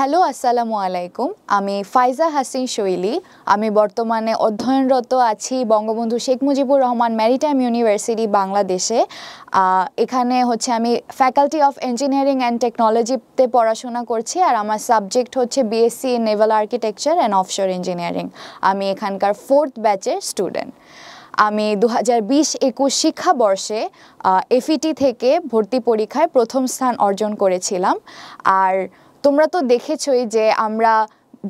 hello আসসালামু আলাইকুম আমি ফাইজা হাসিন শৈলী আমি বর্তমানে অধ্যয়নরত আছি বঙ্গবন্ধু শেখ মুজিবুর রহমান ম্যারিটাইম ইউনিভার্সিটি বাংলাদেশে এখানে হচ্ছে আমি ফ্যাকাল্টি অফ ইঞ্জিনিয়ারিং অ্যান্ড টেকনোলজিতে পড়াশোনা করছি আর আমার সাবজেক্ট হচ্ছে BSc in naval architecture and offshore engineering আমি এখানকার ফোর্থ ব্যাচের স্টুডেন্ট আমি দু হাজার বিশ একুশ শিক্ষাবর্ষে এফিটি থেকে ভর্তি পরীক্ষায় প্রথম স্থান অর্জন করেছিলাম আর তোমরা তো দেখেছই যে আমরা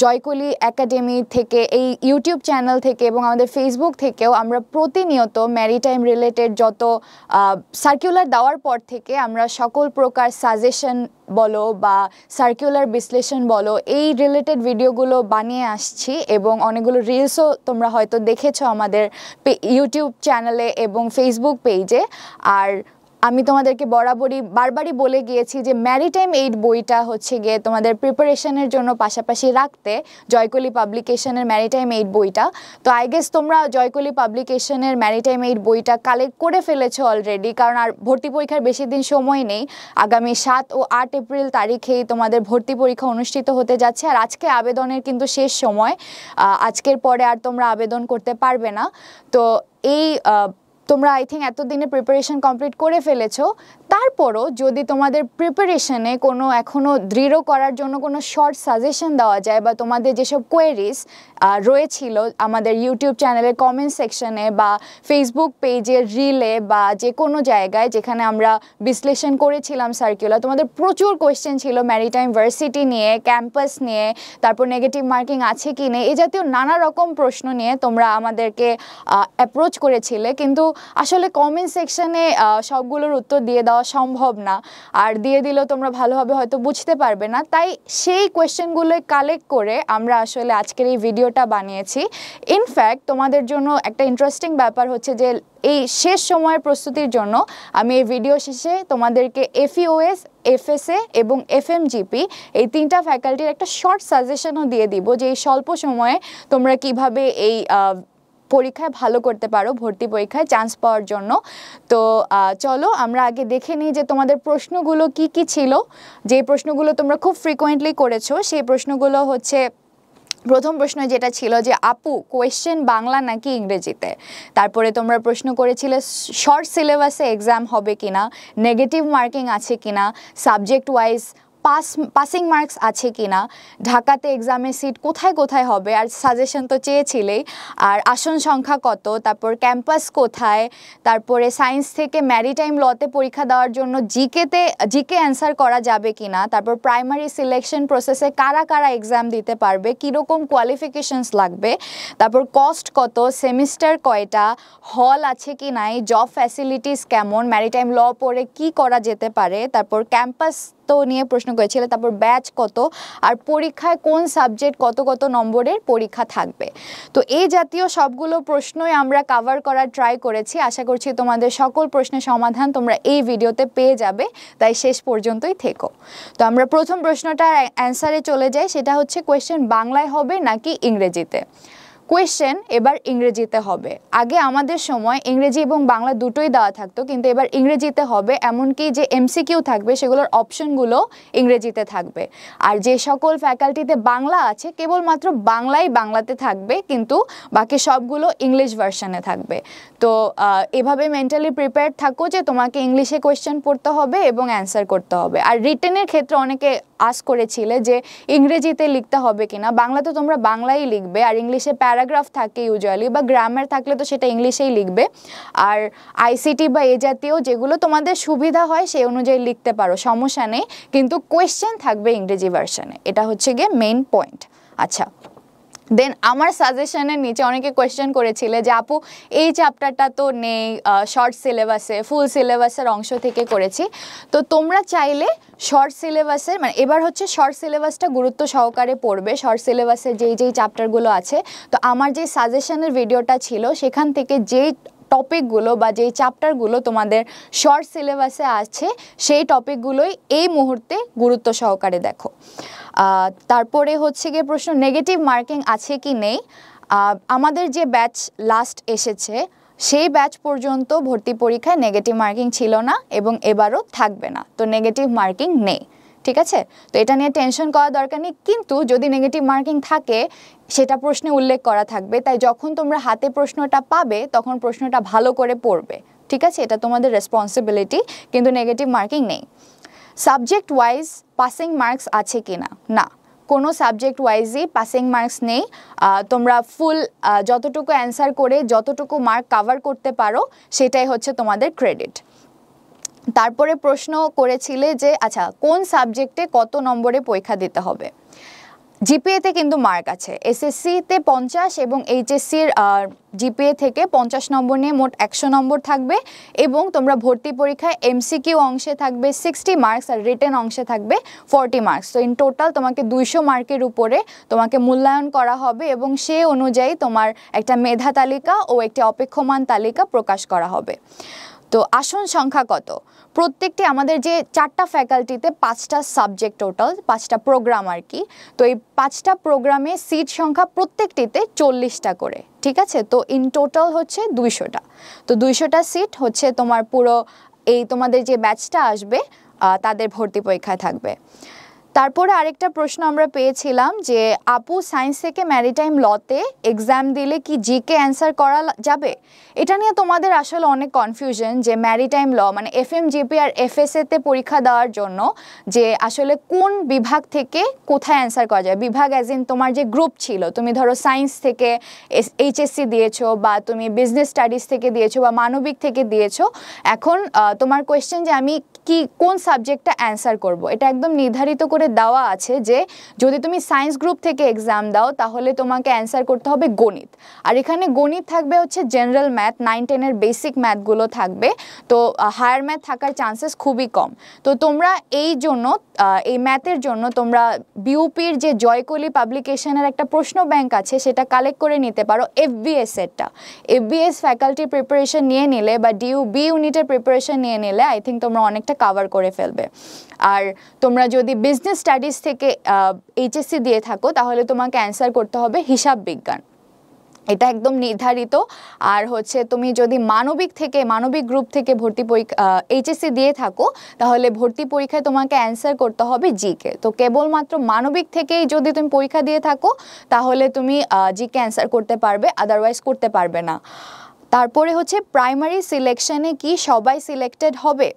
জয়কলি একাডেমি থেকে এই ইউটিউব চ্যানেল থেকে এবং আমাদের ফেসবুক থেকেও আমরা প্রতিনিয়ত ম্যারিটাইম রিলেটেড যত সার্কুলার দেওয়ার পর থেকে আমরা সকল প্রকার সাজেশন বলো বা সার্কুলার বিশ্লেষণ বলো এই রিলেটেড ভিডিওগুলো বানিয়ে আসছি এবং অনেকগুলো রিলসও তোমরা হয়তো দেখেছ আমাদের ইউটিউব চ্যানেলে এবং ফেসবুক পেজে আর আমি তোমাদেরকে বরাবরই বারবারই বলে গিয়েছি যে ম্যারিটাইম এইড বইটা হচ্ছে গিয়ে তোমাদের প্রিপারেশনের জন্য পাশাপাশি রাখতে জয়কলি পাবলিকেশনের ম্যারিটাইম এইড বইটা তো আই গেস তোমরা জয়কলি পাবলিকেশনের ম্যারিটাইম এইড বইটা কালেক্ট করে ফেলেছো অলরেডি কারণ আর ভর্তি পরীক্ষার বেশি দিন সময় নেই আগামী সাত ও আট এপ্রিল তারিখেই তোমাদের ভর্তি পরীক্ষা অনুষ্ঠিত হতে যাচ্ছে আর আজকে আবেদনের কিন্তু শেষ সময় আজকের পরে আর তোমরা আবেদন করতে পারবে না তো এই তোমরা আই থিঙ্ক এতদিনে প্রিপারেশন কমপ্লিট করে ফেলেছো তারপরও যদি তোমাদের প্রিপারেশনে কোনো এখনও দৃঢ় করার জন্য কোনো শর্ট সাজেশন দেওয়া যায় বা তোমাদের যেসব কোয়েরিজ রয়েছিল আমাদের ইউটিউব চ্যানেলের কমেন্ট সেকশনে বা ফেসবুক পেজের রিলে বা যে কোনো জায়গায় যেখানে আমরা বিশ্লেষণ করেছিলাম সার্কুলার তোমাদের প্রচুর কোয়েশ্চেন ছিল ম্যারিটাইম ভার্সিটি নিয়ে ক্যাম্পাস নিয়ে তারপর নেগেটিভ মার্কিং আছে কি নেই এ জাতীয় নানা রকম প্রশ্ন নিয়ে তোমরা আমাদেরকে অ্যাপ্রোচ করেছিলে কিন্তু আসলে কমেন্ট সেকশনে সবগুলোর উত্তর দিয়ে দেওয়া সম্ভব না আর দিয়ে দিলেও তোমরা ভালোভাবে হয়তো বুঝতে পারবে না তাই সেই কোয়েশ্চেনগুলো কালেক্ট করে আমরা আসলে আজকের এই ভিডিওটা বানিয়েছি ইনফ্যাক্ট তোমাদের জন্য একটা ইন্টারেস্টিং ব্যাপার হচ্ছে যে এই শেষ সময়ের প্রস্তুতির জন্য আমি এই ভিডিও শেষে তোমাদেরকে এফইওএস এফএসএ e এবং এফএমজিপি এই তিনটা ফ্যাকাল্টির একটা শর্ট সাজেশনও দিয়ে দিব যে এই স্বল্প সময়ে তোমরা কিভাবে এই পরীক্ষায় ভালো করতে পারো ভর্তি পরীক্ষায় চান্স পাওয়ার জন্য তো চলো আমরা আগে দেখে নিই যে তোমাদের প্রশ্নগুলো কি কি ছিল যে প্রশ্নগুলো তোমরা খুব ফ্রিকোয়েন্টলি করেছো সেই প্রশ্নগুলো হচ্ছে প্রথম প্রশ্ন যেটা ছিল যে আপু কোয়েশ্চেন বাংলা নাকি ইংরেজিতে তারপরে তোমরা প্রশ্ন করেছিলে শর্ট সিলেবাসে এক্সাম হবে কিনা নেগেটিভ মার্কিং আছে কিনা subject wise pass passing marks আছে কি না ঢাকাতে এক্সামের সিট কোথায় কোথায় হবে আর সাজেশন তো চেয়েছিলেই আর আসন সংখ্যা কত তারপর ক্যাম্পাস কোথায় তারপরে সায়েন্স থেকে ম্যারিটাইম লতে পরীক্ষা দেওয়ার জন্য জিকেতে জিকে অ্যান্সার করা যাবে কি না তারপর প্রাইমারি সিলেকশন প্রসেসে কারা কারা এক্সাম দিতে পারবে কীরকম কোয়ালিফিকেশানস লাগবে তারপর কস্ট কত সেমিস্টার কয়টা হল আছে কি নাই জব ফ্যাসিলিটিস কেমন ম্যারিটাইম ল পড়ে কি করা যেতে পারে তারপর ক্যাম্পাস নিয়ে প্রশ্ন করেছিলে তারপর ব্যাচ কত আর পরীক্ষায় কোন সাবজেক্ট কত কত নম্বরের পরীক্ষা থাকবে তো এই জাতীয় সবগুলো প্রশ্নই আমরা কাভার করার ট্রাই করেছি আশা করছি তোমাদের সকল প্রশ্নের সমাধান তোমরা এই ভিডিওতে পেয়ে যাবে তাই শেষ পর্যন্তই থেকো তো আমরা প্রথম প্রশ্নটা অ্যান্সারে চলে যাই সেটা হচ্ছে কোয়েশ্চেন বাংলায় হবে নাকি ইংরেজিতে কোয়েশ্চেন এবার ইংরেজিতে হবে আগে আমাদের সময় ইংরেজি এবং বাংলা দুটোই দেওয়া থাকতো কিন্তু এবার ইংরেজিতে হবে এমনকি যে এমসিকিউ থাকবে সেগুলোর অপশনগুলো ইংরেজিতে থাকবে আর যে সকল ফ্যাকাল্টিতে বাংলা আছে কেবলমাত্র বাংলাই বাংলাতে থাকবে কিন্তু বাকি সবগুলো ইংলিশ ভার্সনে থাকবে তো এভাবে মেন্টালি প্রিপেয়ার থাকো যে তোমাকে ইংলিশে কোয়েশ্চেন পড়তে হবে এবং অ্যান্সার করতে হবে আর রিটেনের ক্ষেত্রে অনেকে আস করেছিলে যে ইংরেজিতে লিখতে হবে কিনা বাংলা তো তোমরা বাংলাই লিখবে আর ইংলিশে প্যারাগ্রাফ থাকে ইউজুয়ালি বা গ্রামার থাকলে তো সেটা ইংলিশেই লিখবে আর আইসিটি বা এ জাতীয় যেগুলো তোমাদের সুবিধা হয় সেই অনুযায়ী লিখতে পারো সমস্যা নেই কিন্তু কোয়েশ্চেন থাকবে ইংরেজি ভার্সানে এটা হচ্ছে গিয়ে মেইন পয়েন্ট আচ্ছা দেন আমার সাজেশনের নিচে অনেকে কোয়েশ্চেন করেছিলে যে আপু এই চ্যাপ্টারটা তো নেই শর্ট সিলেবাসে ফুল সিলেবাসের অংশ থেকে করেছি তো তোমরা চাইলে শর্ট সিলেবাসের মানে এবার হচ্ছে শর্ট সিলেবাসটা গুরুত্ব সহকারে পড়বে শর্ট সিলেবাসের যেই যেই চ্যাপ্টারগুলো আছে তো আমার যে সাজেশনের ভিডিওটা ছিল সেখান থেকে যেই টপিকগুলো বা যেই চ্যাপ্টারগুলো তোমাদের শর্ট সিলেবাসে আছে সেই টপিকগুলোই এই মুহূর্তে গুরুত্ব সহকারে দেখো তারপরে হচ্ছে গিয়ে প্রশ্ন নেগেটিভ মার্কিং আছে কি নেই আমাদের যে ব্যাচ লাস্ট এসেছে সেই ব্যাচ পর্যন্ত ভর্তি পরীক্ষায় নেগেটিভ মার্কিং ছিল না এবং এবারও থাকবে না তো নেগেটিভ মার্কিং নেই ঠিক আছে তো এটা নিয়ে টেনশন করা দরকার নেই কিন্তু যদি নেগেটিভ মার্কিং থাকে সেটা প্রশ্নে উল্লেখ করা থাকবে তাই যখন তোমরা হাতে প্রশ্নটা পাবে তখন প্রশ্নটা ভালো করে পড়বে ঠিক আছে এটা তোমাদের রেসপন্সিবিলিটি কিন্তু নেগেটিভ মার্কিং নেই সাবজেক্ট ওয়াইজ পাসিং মার্কস আছে কি না না কোনো সাবজেক্ট ওয়াইজই পাসিং মার্কস নেই তোমরা ফুল যতটুকু অ্যান্সার করে যতটুকু মার্ক কাভার করতে পারো সেটাই হচ্ছে তোমাদের ক্রেডিট তারপরে প্রশ্ন করেছিলে যে আচ্ছা কোন সাবজেক্টে কত নম্বরে পরীক্ষা দিতে হবে জিপিএতে কিন্তু মার্ক আছে এসএসসিতে পঞ্চাশ এবং এইচএসসির জিপিএ থেকে পঞ্চাশ নম্বর নিয়ে মোট একশো নম্বর থাকবে এবং তোমরা ভর্তি পরীক্ষায় এমসিকিউ অংশে থাকবে সিক্সটি মার্কস আর রিটেন অংশে থাকবে ফর্টি মার্কস তো ইন টোটাল তোমাকে দুইশো মার্কের উপরে তোমাকে মূল্যায়ন করা হবে এবং সে অনুযায়ী তোমার একটা মেধা তালিকা ও একটি অপেক্ষমান তালিকা প্রকাশ করা হবে তো আসন সংখ্যা কত প্রত্যেকটি আমাদের যে চারটা ফ্যাকাল্টিতে পাঁচটা সাবজেক্ট টোটাল পাঁচটা প্রোগ্রাম আর কি তো এই পাঁচটা প্রোগ্রামে সিট সংখ্যা প্রত্যেকটিতে চল্লিশটা করে ঠিক আছে তো ইন টোটাল হচ্ছে দুইশোটা তো দুইশোটা সিট হচ্ছে তোমার পুরো এই তোমাদের যে ব্যাচটা আসবে তাদের ভর্তি পরীক্ষায় থাকবে তারপরে আরেকটা প্রশ্ন আমরা পেয়েছিলাম যে আপু সায়েন্স থেকে ম্যারিটাইম লতে এক্সাম দিলে কি জিকে অ্যান্সার করা যাবে এটা নিয়ে তোমাদের আসলে অনেক কনফিউশন যে ম্যারিটাইম ল মানে এফ এম জিপি আর এফ এতে পরীক্ষা দেওয়ার জন্য যে আসলে কোন বিভাগ থেকে কোথায় অ্যান্সার করা যায় বিভাগ অ্যাজ ইন তোমার যে গ্রুপ ছিল তুমি ধরো সায়েন্স থেকে এইচএসসি দিয়েছো বা তুমি বিজনেস স্টাডিজ থেকে দিয়েছো বা মানবিক থেকে দিয়েছো এখন তোমার কোয়েশ্চেন যে আমি কি কোন সাবজেক্টটা অ্যান্সার করব এটা একদম নির্ধারিত করে দেওয়া আছে যে যদি তুমি সায়েন্স গ্রুপ থেকে এক্সাম দাও তাহলে তোমাকে অ্যান্সার করতে হবে গণিত আর এখানে গণিত থাকবে হচ্ছে জেনারেল ম্যাথ নাইন টেনের বেসিক ম্যাথগুলো থাকবে তো হায়ার ম্যাথ থাকার চান্সেস খুবই কম তো তোমরা এই জন্য এই ম্যাথের জন্য তোমরা বিউপির যে জয়কলি পাবলিকেশনের একটা প্রশ্ন ব্যাংক আছে সেটা কালেক্ট করে নিতে পারো এফবিএস এরটা এফবিএস ফ্যাকাল্টির প্রিপারেশন নিয়ে নিলে বা ডিউ বি ইউনিটের প্রিপারেশন নিয়ে নিলে আই থিঙ্ক তোমরা অনেকটা কাভার করে ফেলবে আর তোমরা যদি বিজনেস বিজনেস স্টাডিজ থেকে এইচএসসি দিয়ে থাকো তাহলে তোমাকে অ্যান্সার করতে হবে হিসাব বিজ্ঞান এটা একদম নির্ধারিত আর হচ্ছে তুমি যদি মানবিক থেকে মানবিক গ্রুপ থেকে ভর্তি পরীক্ষা এইচএসসি দিয়ে থাকো তাহলে ভর্তি পরীক্ষায় তোমাকে অ্যান্সার করতে হবে জিকে তো কেবলমাত্র মানবিক থেকেই যদি তুমি পরীক্ষা দিয়ে থাকো তাহলে তুমি জিকে অ্যান্সার করতে পারবে আদারওয়াইজ করতে পারবে না তারপরে হচ্ছে প্রাইমারি সিলেকশনে কি সবাই সিলেক্টেড হবে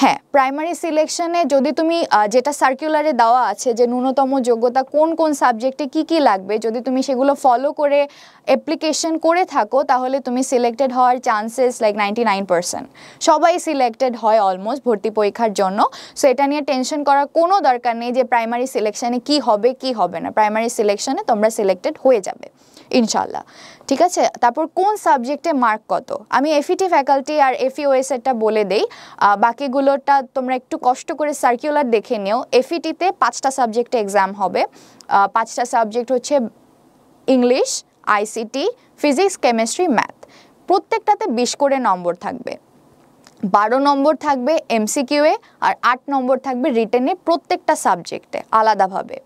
হ্যাঁ প্রাইমারি সিলেকশনে যদি তুমি যেটা সার্কুলারে দেওয়া আছে যে ন্যূনতম যোগ্যতা কোন কোন সাবজেক্টে কি কি লাগবে যদি তুমি সেগুলো ফলো করে অ্যাপ্লিকেশন করে থাকো তাহলে তুমি সিলেক্টেড হওয়ার chances like ninety nine percent সবাই সিলেক্টেড হয় অলমোস্ট ভর্তি পরীক্ষার জন্য সো এটা নিয়ে টেনশন করার কোনো দরকার নেই যে প্রাইমারি সিলেকশনে কি হবে কি হবে না প্রাইমারি সিলেকশনে তোমরা সিলেক্টেড হয়ে যাবে ইনশাল্লাহ ঠিক আছে তারপর কোন সাবজেক্টে মার্ক কত আমি এফিটি ফ্যাকাল্টি আর এফিওএসেরটা বলে দেই বাকিগুলোটা তোমরা একটু কষ্ট করে সার্কিউলার দেখে নিও এফিটিতে পাঁচটা সাবজেক্টে এক্সাম হবে পাঁচটা সাবজেক্ট হচ্ছে English ICT physics chemistry math প্রত্যেকটাতে বিশ করে নম্বর থাকবে বারো নম্বর থাকবে এমসিকিউয়ে আর আট নম্বর থাকবে রিটেনে প্রত্যেকটা সাবজেক্টে আলাদাভাবে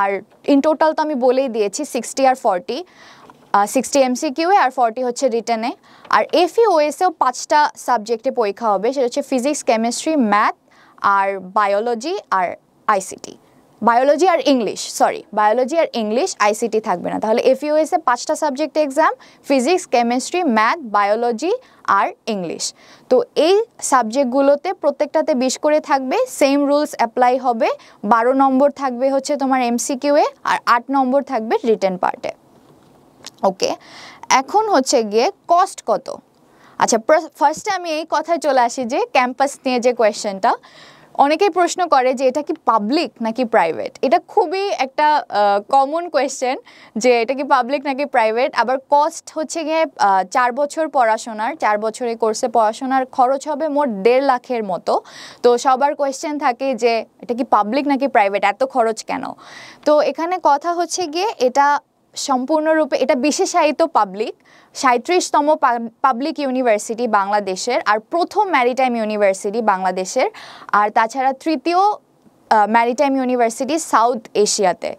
আর ইন টোটাল তো আমি বলেই দিয়েছি সিক্সটি আর ফর্টি সিক্সটি এমসিকিউয়ে আর ফর্টি হচ্ছে রিটেনে আর e এফই ওএসেও পাঁচটা সাবজেক্টে পরীক্ষা হবে সেটা হচ্ছে ফিজিক্স কেমিস্ট্রি ম্যাথ আর বায়োলজি আর আইসিটি বায়োলজি আর ইংলিশ সরি বায়োলজি আর ইংলিশ আইসিটি থাকবে না তাহলে এ পাঁচটা subject exam physics chemistry math biology আর ইংলিশ তো এই সাবজেক্টগুলোতে প্রত্যেকটাতে বিশ করে থাকবে সেম রুলস অ্যাপ্লাই হবে বারো নম্বর থাকবে হচ্ছে তোমার এমসিকিউয়ে আর আট নম্বর থাকবে রিটেন পার্টে ওকে এখন হচ্ছে গিয়ে কস্ট কত আচ্ছা ফার্স্টে আমি এই কথায় চলে আসি যে ক্যাম্পাস নিয়ে যে কোয়েশ্চেনটা অনেকেই প্রশ্ন করে যে এটা কি পাবলিক নাকি প্রাইভেট এটা খুবই একটা কমন কোয়েশ্চেন যে এটা কি পাবলিক নাকি প্রাইভেট আবার কস্ট হচ্ছে গিয়ে চার বছর পড়াশোনার চার বছরে কোর্সে পড়াশোনার খরচ হবে মোট দেড় লাখের মতো তো সবার কোয়েশ্চেন থাকে যে এটা কি পাবলিক নাকি প্রাইভেট এত খরচ কেন তো এখানে কথা হচ্ছে গিয়ে এটা সম্পূর্ণরূপে এটা বিশেষায়িত পাবলিক সাঁত্রিশতম পাবলিক ইউনিভার্সিটি বাংলাদেশের আর প্রথম ম্যারিটাইম ইউনিভার্সিটি বাংলাদেশের আর তাছাড়া তৃতীয় ম্যারিটাইম ইউনিভার্সিটি সাউথ এশিয়াতে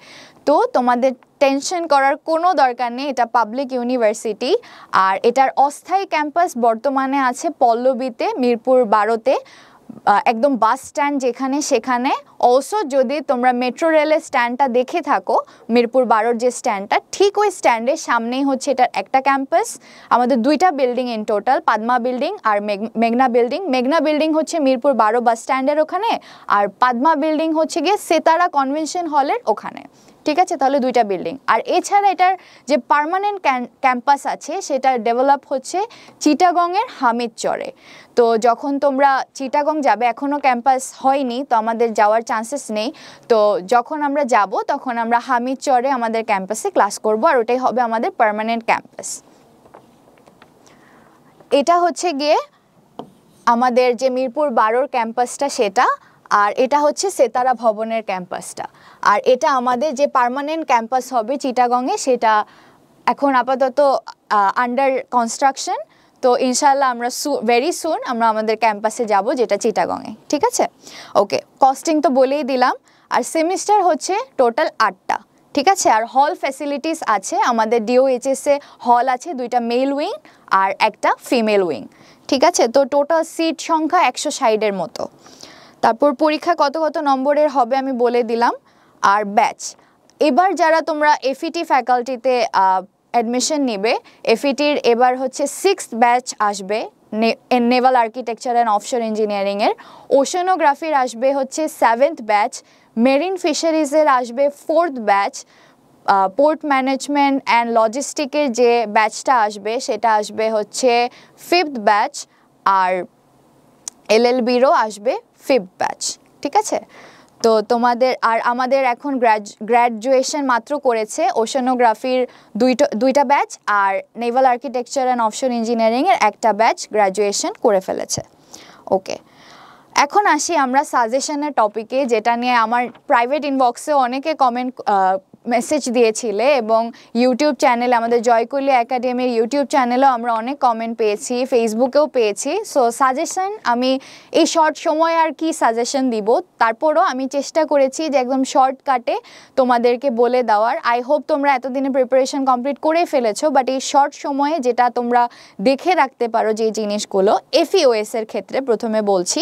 তো তোমাদের টেনশন করার কোনো দরকার নেই এটা পাবলিক ইউনিভার্সিটি আর এটার অস্থায়ী ক্যাম্পাস বর্তমানে আছে পল্লবীতে মিরপুর বারোতে একদম বাস স্ট্যান্ড যেখানে সেখানে অলসো যদি তোমরা মেট্রো রেলের স্ট্যান্ডটা দেখে থাকো মিরপুর বারোর যে স্ট্যান্ডটা ঠিক ওই স্ট্যান্ডের সামনেই হচ্ছে এটার একটা ক্যাম্পাস আমাদের দুইটা বিল্ডিং ইন টোটাল পাদমা বিল্ডিং আর মেঘনা বিল্ডিং মেঘনা বিল্ডিং হচ্ছে মিরপুর বারো বাস স্ট্যান্ডের ওখানে আর পাদমা বিল্ডিং হচ্ছে গিয়ে সেতারা কনভেনশন হলের ওখানে ঠিক আছে তাহলে দুইটা বিল্ডিং আর এছাড়া এটার যে পারমানেন্ট ক্যাম্পাস আছে সেটা ডেভেলপ হচ্ছে চিটাগংয়ের হামিদ চরে তো যখন তোমরা চিটাগং যাবে এখনও ক্যাম্পাস হয়নি তো আমাদের যাওয়ার চান্সেস নেই তো যখন আমরা যাব তখন আমরা হামিদ চরে আমাদের ক্যাম্পাসে ক্লাস করব আর ওটাই হবে আমাদের পারমানেন্ট ক্যাম্পাস এটা হচ্ছে গিয়ে আমাদের যে মিরপুর বারোর ক্যাম্পাসটা সেটা আর এটা হচ্ছে সেতারা ভবনের ক্যাম্পাসটা আর এটা আমাদের যে পারমানেন্ট ক্যাম্পাস হবে চিটাগংয়ে সেটা এখন আপাতত আন্ডার কনস্ট্রাকশন তো ইনশাল্লাহ আমরা সু ভেরি সুন আমরা আমাদের ক্যাম্পাসে যাব যেটা চিটাগংয়ে ঠিক আছে ওকে কস্টিং তো বলেই দিলাম আর সেমিস্টার হচ্ছে টোটাল আটটা ঠিক আছে আর হল ফ্যাসিলিটিস আছে আমাদের ডিওএইচএসে হল আছে দুইটা মেল উইং আর একটা ফিমেল উইং ঠিক আছে তো টোটাল সিট সংখ্যা একশো সাইডের মতো তারপর পরীক্ষা কত কত নম্বরের হবে আমি বলে দিলাম আর ব্যাচ এবার যারা তোমরা এফিটি ফ্যাকাল্টিতে অ্যাডমিশন নেবে এফিটির এবার হচ্ছে সিক্স ব্যাচ আসবে নেভাল আর্কিটেকচার অ্যান্ড অফশোর ইঞ্জিনিয়ারিংয়ের ওশনোগ্রাফির আসবে হচ্ছে সেভেন্থ ব্যাচ মেরিন ফিশারিজের আসবে fourth batch port management and লজিস্টিকের যে ব্যাচটা আসবে সেটা আসবে হচ্ছে ফিফথ ব্যাচ আর এলএলবিরও আসবে ফিফথ ব্যাচ ঠিক আছে তো তোমাদের আর আমাদের এখন গ্র্যাজুয়েশন মাত্র করেছে ওশানোগ্রাফির দুইটা দুইটা ব্যাচ আর নেভাল আর্কিটেকচার অ্যান্ড অপশন ইঞ্জিনিয়ারিংয়ের একটা ব্যাচ গ্র্যাজুয়েশন করে ফেলেছে ওকে এখন আসি আমরা সাজেশনের টপিকে যেটা নিয়ে আমার প্রাইভেট ইনবক্সে অনেকে কমেন্ট মেসেজ দিয়েছিলে এবং ইউটিউব চ্যানেল আমাদের জয়কল্লি একাডেমির ইউটিউব চ্যানেলও আমরা অনেক কমেন্ট পেয়েছি ফেসবুকেও পেয়েছি সো সাজেশন আমি এই শর্ট সময় আর কি সাজেশন দিব তারপরও আমি চেষ্টা করেছি যে একদম শর্টকাটে তোমাদেরকে বলে দেওয়ার আই হোপ তোমরা এতদিনে প্রিপারেশন কমপ্লিট করে ফেলেছো বাট এই শর্ট সময়ে যেটা তোমরা দেখে রাখতে পারো যে জিনিসগুলো এফিওএস e এর ক্ষেত্রে প্রথমে বলছি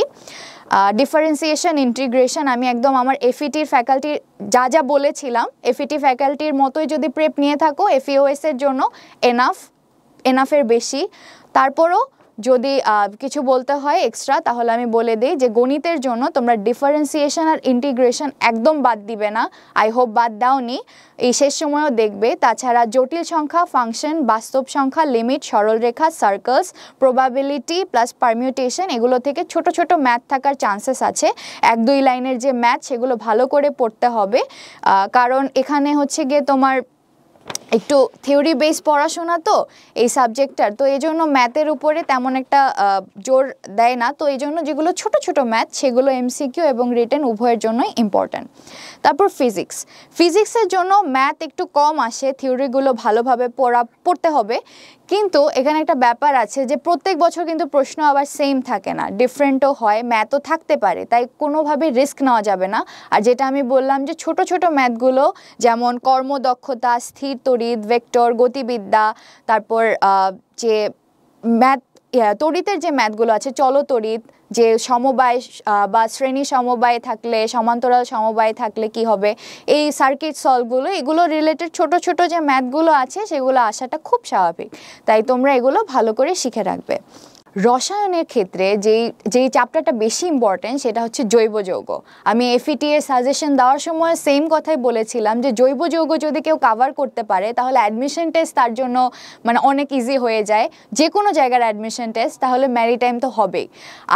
ডিফারেন্সিয়েশন ইন্টিগ্রেশন আমি একদম আমার এফিটির ফ্যাকাল্টির e যা যা বলেছিলাম এফিটি ফ্যাকাল্টির e মতোই যদি প্রেপ নিয়ে থাকো e এফইওএসের জন্য এনাফ এনাফের বেশি তারপরও যদি কিছু বলতে হয় এক্সট্রা তাহলে আমি বলে দিই যে গণিতের জন্য তোমরা ডিফারেন্সিয়েশন আর ইন্টিগ্রেশন একদম বাদ দিবে না আই হোপ বাদ দাওনি এই শেষ সময়ও দেখবে তাছাড়া জটিল সংখ্যা ফাংশন বাস্তব সংখ্যা লিমিট সরলরেখা সার্কলস প্রবাবিলিটি প্লাস পারমিউটেশন এগুলো থেকে ছোট ছোট ম্যাথ থাকার চান্সেস আছে এক দুই লাইনের যে ম্যাথ সেগুলো ভালো করে পড়তে হবে কারণ এখানে হচ্ছে গিয়ে তোমার একটু থিওরি বেস পড়াশোনা তো এই সাবজেক্টটার তো এই জন্য ম্যাথের উপরে তেমন একটা জোর দেয় না তো এই জন্য যেগুলো ছোট ছোট ম্যাথ সেগুলো এমসিকিউ এবং রিটেন উভয়ের জন্যই ইম্পর্ট্যান্ট তারপর ফিজিক্স ফিজিক্সের জন্য ম্যাথ একটু কম আসে থিওরিগুলো ভালোভাবে পড়া পড়তে হবে কিন্তু এখানে একটা ব্যাপার আছে যে প্রত্যেক বছর কিন্তু প্রশ্ন আবার সেম থাকে না ডিফারেন্টও হয় ম্যাথও থাকতে পারে তাই কোনোভাবে রিস্ক নেওয়া যাবে না আর যেটা আমি বললাম যে ছোট ছোট ম্যাথগুলো যেমন কর্মদক্ষতা স্থির তড়িৎ ভেক্টর গতিবিদ্যা তারপর যে ম্যাথ তড়িতের যে ম্যাথগুলো আছে চলো তড়িৎ যে সমবায় বা শ্রেণী সমবায় থাকলে সমান্তরাল সমবায় থাকলে কি হবে এই সার্কিট সলগুলো এগুলো রিলেটেড ছোট ছোট যে ম্যাথগুলো আছে সেগুলো আসাটা খুব স্বাভাবিক তাই তোমরা এগুলো ভালো করে শিখে রাখবে রসায়নের ক্ষেত্রে যেই যেই চ্যাপ্টারটা বেশি ইম্পর্ট্যান্ট সেটা হচ্ছে জৈব যৌগ আমি এফিটি এর সাজেশন দেওয়ার সময় সেম কথাই বলেছিলাম যে জৈব যৌগ যদি কেউ কাভার করতে পারে তাহলে অ্যাডমিশন টেস্ট তার জন্য মানে অনেক ইজি হয়ে যায় যে কোনো জায়গার অ্যাডমিশন টেস্ট তাহলে ম্যারিটাইম তো হবেই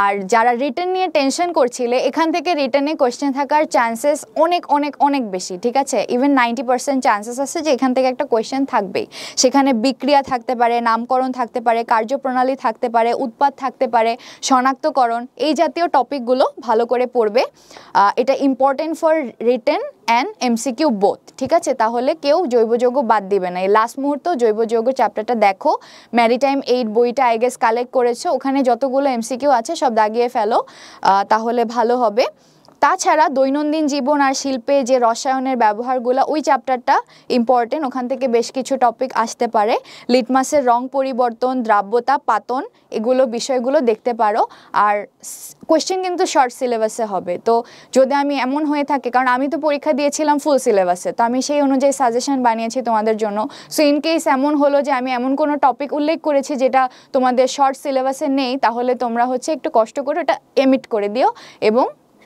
আর যারা রিটার্ন নিয়ে টেনশন করছিলে এখান থেকে রিটার্নে কোয়েশ্চেন থাকার চান্সেস অনেক অনেক অনেক বেশি ঠিক আছে ইভেন নাইনটি পার্সেন্ট চান্সেস আছে যে এখান থেকে একটা কোয়েশ্চেন থাকবেই সেখানে বিক্রিয়া থাকতে পারে নামকরণ থাকতে পারে কার্যপ্রণালী থাকতে পারে উৎপাত থাকতে পারে শনাক্তকরণ এই জাতীয় টপিকগুলো ভালো করে পড়বে এটা important for written and MCQ both ঠিক আছে তাহলে কেউ জৈব যৌগ বাদ দিবে না এই লাস্ট মুহূর্ত জৈব যৌগ চ্যাপ্টারটা দেখো ম্যারিটাইম এইট বইটা আই গেস কালেক্ট করেছো ওখানে যতগুলো এমসিকিউ আছে সব দাগিয়ে ফেলো তাহলে ভালো হবে তাছাড়া দৈনন্দিন জীবন আর শিল্পে যে রসায়নের ব্যবহারগুলো ওই চ্যাপ্টারটা ইম্পর্টেন্ট ওখান থেকে বেশ কিছু টপিক আসতে পারে লিটমাসের রং পরিবর্তন দ্রাব্যতা পাতন এগুলো বিষয়গুলো দেখতে পারো আর কোয়েশ্চেন কিন্তু শর্ট সিলেবাসে হবে তো যদি আমি এমন হয়ে থাকে কারণ আমি তো পরীক্ষা দিয়েছিলাম ফুল সিলেবাসে তো আমি সেই অনুযায়ী সাজেশন বানিয়েছি তোমাদের জন্য সো ইন কেস এমন হলো যে আমি এমন কোনো টপিক উল্লেখ করেছি যেটা তোমাদের শর্ট সিলেবাসে নেই তাহলে তোমরা হচ্ছে একটু কষ্ট করে ওটা এমিট করে দিও এবং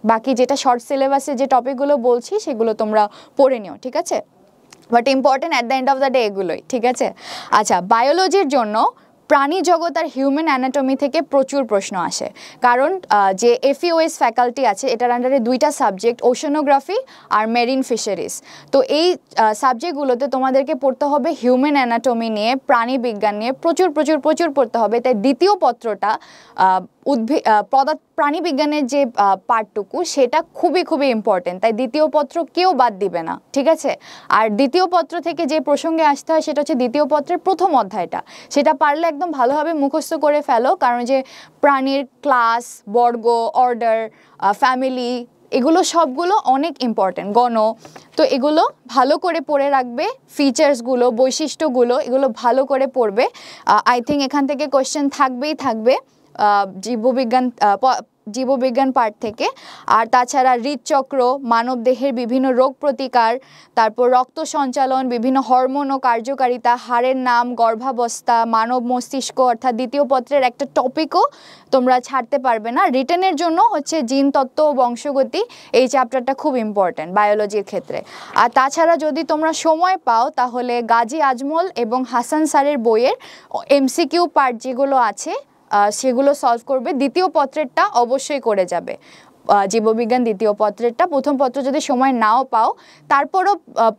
বাকি যেটা শর্ট সিলেবাসে যে টপিকগুলো বলছি সেগুলো তোমরা পড়ে নিও ঠিক আছে but important at the end of the day এগুলোই ঠিক আছে আচ্ছা বায়োলজির জন্য প্রাণী জগৎ আর হিউম্যান অ্যানাটমি থেকে প্রচুর প্রশ্ন আসে কারণ যে এফিওএস ফ্যাকাল্টি আছে এটার আন্ডারে দুইটা সাবজেক্ট ওশনোগ্রাফি আর মেরিন ফিশারিজ তো এই সাবজেক্টগুলোতে তোমাদেরকে পড়তে হবে হিউম্যান অ্যানাটমি নিয়ে প্রাণী বিজ্ঞান নিয়ে প্রচুর প্রচুর প্রচুর পড়তে হবে তাই দ্বিতীয় পত্রটা উদ্ভিদ পদার্থ প্রাণীবিজ্ঞানের যে পার্টটুকু সেটা খুবই খুবই ইম্পর্টেন্ট তাই দ্বিতীয় পত্র কেউ বাদ দিবে না ঠিক আছে আর দ্বিতীয় পত্র থেকে যে প্রসঙ্গে আসতে হয় সেটা হচ্ছে দ্বিতীয় পত্রের প্রথম অধ্যায়টা সেটা পারলে একদম ভালোভাবে মুখস্থ করে ফেলো কারণ যে প্রাণীর ক্লাস বর্গ অর্ডার ফ্যামিলি এগুলো সবগুলো অনেক ইম্পর্টেন্ট গণ তো এগুলো ভালো করে পড়ে রাখবে ফিচার্সগুলো বৈশিষ্ট্যগুলো এগুলো ভালো করে পড়বে আই থিঙ্ক এখান থেকে কোয়েশ্চেন থাকবেই থাকবে জীববিজ্ঞান জীববিজ্ঞান পার্ট থেকে আর তাছাড়া হৃদচক্র মানবদেহের বিভিন্ন রোগ প্রতিকার তারপর রক্ত সঞ্চালন বিভিন্ন হরমোন ও কার্যকারিতা হাড়ের নাম গর্ভাবস্থা মানব মস্তিষ্ক অর্থাৎ দ্বিতীয় পত্রের একটা টপিকও তোমরা ছাড়তে পারবে না রিটার্নের জন্য হচ্ছে জিন তত্ত্ব ও বংশগতি এই চ্যাপ্টারটা খুব ইম্পর্ট্যান্ট বায়োলজির ক্ষেত্রে আর তাছাড়া যদি তোমরা সময় পাও তাহলে গাজী আজমল এবং হাসান স্যারের বইয়ের এমসিকিউ পার্ট যেগুলো আছে সেগুলো সলভ করবে দ্বিতীয় পত্রেরটা অবশ্যই করে যাবে জীববিজ্ঞান দ্বিতীয় পত্রেরটা প্রথম পত্র যদি সময় নাও পাও তারপরও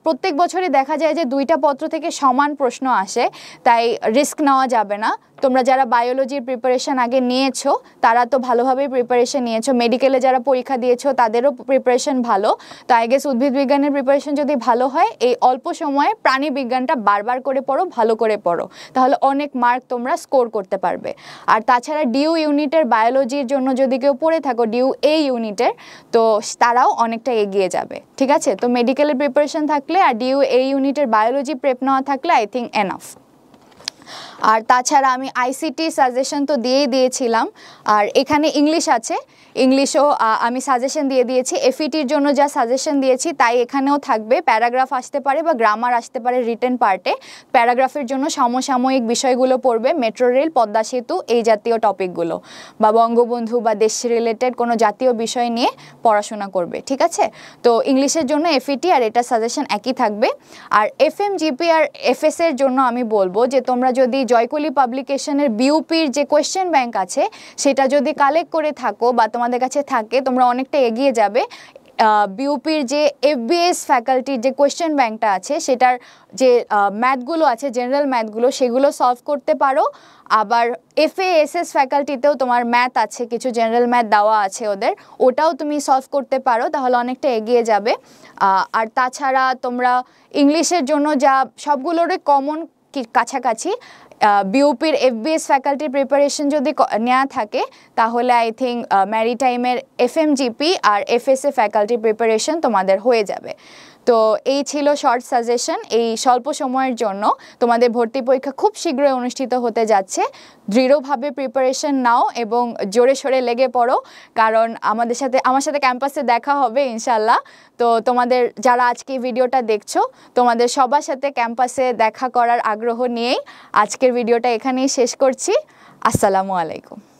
প্রত্যেক বছরই দেখা যায় যে দুইটা পত্র থেকে সমান প্রশ্ন আসে তাই রিস্ক নেওয়া যাবে না তোমরা যারা বায়োলজির প্রিপারেশান আগে নিয়েছো তারা তো ভালোভাবেই প্রিপারেশান নিয়েছো মেডিকেলে যারা পরীক্ষা দিয়েছো তাদেরও প্রিপারেশান ভালো তো আই গেস উদ্ভিদ বিজ্ঞানের প্রিপারেশান যদি ভালো হয় এই অল্প সময়ে প্রাণী বিজ্ঞানটা বারবার করে পড়ো ভালো করে পড়ো তাহলে অনেক মার্ক তোমরা স্কোর করতে পারবে আর তাছাড়া ডিউ ইউনিটের বায়োলজির জন্য যদি কেউ পড়ে থাকো ডিউ এই ইউনিটের তো তারাও অনেকটা এগিয়ে যাবে ঠিক আছে তো মেডিকেলের প্রিপারেশন থাকলে আর ডিউ এই ইউনিটের বায়োলজি প্রেপ নেওয়া থাকলে আই থিঙ্ক এনাফ আর তাছাড়া আমি আইসিটি সাজেশন তো দিয়েই দিয়েছিলাম আর এখানে ইংলিশ আছে ইংলিশও আমি সাজেশন দিয়ে দিয়েছি এফিটির e জন্য যা সাজেশন দিয়েছি তাই এখানেও থাকবে প্যারাগ্রাফ আসতে পারে বা গ্রামার আসতে পারে রিটেন পার্টে প্যারাগ্রাফের জন্য সমসাময়িক বিষয়গুলো পড়বে মেট্রো রেল পদ্মা সেতু এই জাতীয় টপিকগুলো বা বঙ্গবন্ধু বা দেশ রিলেটেড কোনো জাতীয় বিষয় নিয়ে পড়াশোনা করবে ঠিক আছে তো ইংলিশের জন্য এফিটি e আর এটা সাজেশন একই থাকবে আর এফ এম জিপি আর এফ এর জন্য আমি বলবো যে তোমরা যদি জয়কলি পাবলিকেশনের বিউপির যে কোয়েশ্চেন ব্যাংক আছে সেটা যদি কালেক্ট করে থাকো বা তোমার তোমাদের কাছে থাকে তোমরা অনেকটা এগিয়ে যাবে বিউপির যে এফবিএস ফ্যাকাল্টির যে কোয়েশ্চেন ব্যাংকটা আছে সেটার যে ম্যাথগুলো আছে জেনারেল ম্যাথগুলো সেগুলো সলভ করতে পারো আবার এফএএসএস ফ্যাকাল্টিতেও তোমার ম্যাথ আছে কিছু জেনারেল ম্যাথ দেওয়া আছে ওদের ওটাও তুমি সলভ করতে পারো তাহলে অনেকটা এগিয়ে যাবে আর তাছাড়া তোমরা ইংলিশের জন্য যা সবগুলোরই কমন কাছাকাছি বিওপির এফবিএস ফ্যাকাল্টির প্রিপারেশন যদি নেওয়া থাকে তাহলে আই থিঙ্ক ম্যারিটাইমের এফএমজিপি আর এফএসএ ফ্যাকাল্টির প্রিপারেশন তোমাদের হয়ে যাবে তো এই ছিল শর্ট সাজেশন এই স্বল্প সময়ের জন্য তোমাদের ভর্তি পরীক্ষা খুব শীঘ্রই অনুষ্ঠিত হতে যাচ্ছে দৃঢ়ভাবে প্রিপারেশন নাও এবং জোরে সোরে লেগে পড়ো কারণ আমাদের সাথে আমার সাথে ক্যাম্পাসে দেখা হবে ইনশাল্লাহ তো তোমাদের যারা আজকে ভিডিওটা দেখছো তোমাদের সবার সাথে ক্যাম্পাসে দেখা করার আগ্রহ নিয়েই আজকের ভিডিওটা এখানেই শেষ করছি আসসালামু আলাইকুম